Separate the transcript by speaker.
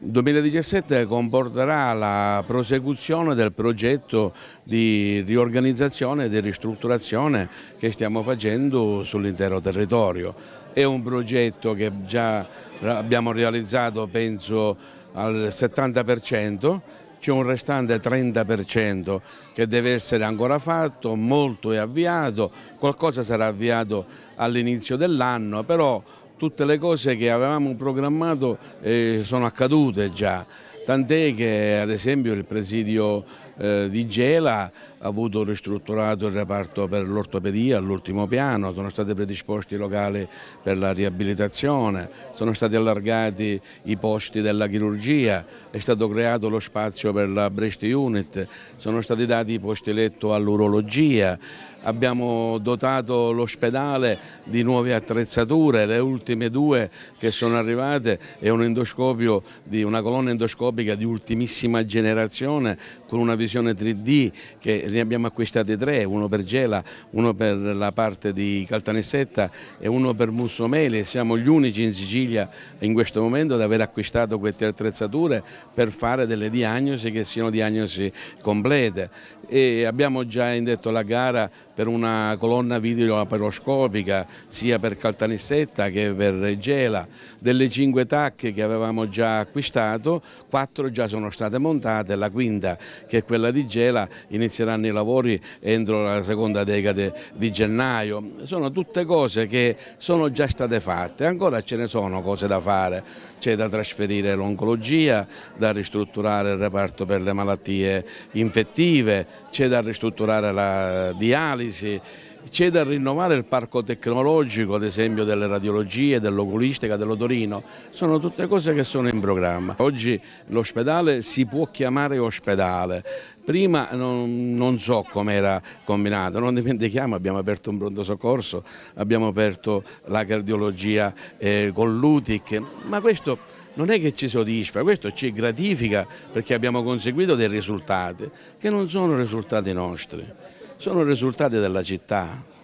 Speaker 1: Il 2017 comporterà la prosecuzione del progetto di riorganizzazione e di ristrutturazione che stiamo facendo sull'intero territorio. È un progetto che già abbiamo realizzato penso al 70%, c'è un restante 30% che deve essere ancora fatto, molto è avviato, qualcosa sarà avviato all'inizio dell'anno, però tutte le cose che avevamo programmato eh, sono accadute già, tant'è che ad esempio il presidio eh, di Gela ha avuto ristrutturato il reparto per l'ortopedia all'ultimo piano, sono stati predisposti i locali per la riabilitazione, sono stati allargati i posti della chirurgia, è stato creato lo spazio per la Breast Unit, sono stati dati i posti letto all'urologia, abbiamo dotato l'ospedale di nuove attrezzature, le ultime due che sono arrivate è un endoscopio di una colonna endoscopica di ultimissima generazione con una visione visione 3D che ne abbiamo acquistati tre, uno per Gela, uno per la parte di Caltanissetta e uno per Mussomeli. Siamo gli unici in Sicilia in questo momento ad aver acquistato queste attrezzature per fare delle diagnosi che siano diagnosi complete e abbiamo già indetto la gara per una colonna video laparoscopica sia per Caltanissetta che per Gela. Delle cinque tacche che avevamo già acquistato, quattro già sono state montate, la quinta che è quella di Gela inizieranno i lavori entro la seconda decade di gennaio. Sono tutte cose che sono già state fatte, ancora ce ne sono cose da fare, c'è da trasferire l'oncologia, da ristrutturare il reparto per le malattie infettive, c'è da ristrutturare la dialisi, c'è da rinnovare il parco tecnologico, ad esempio delle radiologie, dell'oculistica, dell'otorino, sono tutte cose che sono in programma. Oggi l'ospedale si può chiamare ospedale, prima non, non so era combinato, non dimentichiamo, abbiamo aperto un pronto soccorso, abbiamo aperto la cardiologia eh, con l'UTIC, ma questo non è che ci soddisfa, questo ci gratifica perché abbiamo conseguito dei risultati che non sono risultati nostri, sono risultati della città.